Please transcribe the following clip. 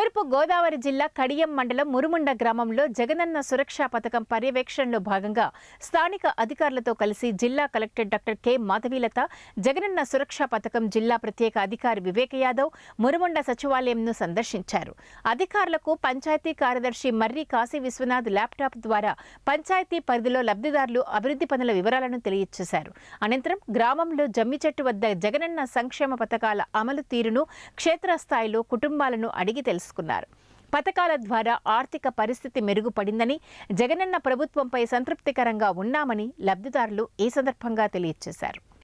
తూర్పు గోదావరి జిల్లా కడియం మండలం మురుముండ గ్రామంలో జగనన్న సురక్షా పథకం పర్యవేక్షణలో భాగంగా స్థానిక అధికారులతో కలిసి జిల్లా collector doctor K Madhavilatha Jagananna Suraksha పథకం జిల్లా ప్రత్యేక అధికారి వివేక్ యాదవ్ మురుముండ సచివాలయంను సందర్శించారు అధికారులకు పంచాయతీ కార్యదర్శి మర్రి కాశీ విశ్వనాథ్ ల్యాప్టాప్ ద్వారా పంచాయతీ పరిధిలో లబ్ధిదారులు అభివృద్ధి పనుల వివరాలను తెలియజేశారు అనంతరం గ్రామంలో జమ్మి చెట్టు వద్ద జగనన్న సంక్షేమ పథకాల అమలు తీరును క్షేత్రస్థాయిలో కుటుంబాలను అడిగి తెలుసు చేసుకున్నారు పథకాల ద్వారా ఆర్థిక పరిస్థితి మెరుగుపడిందని జగనన్న ప్రభుత్వంపై సంతృప్తికరంగా ఉన్నామని లబ్ధిదారులు ఈ సందర్భంగా తెలియజేశారు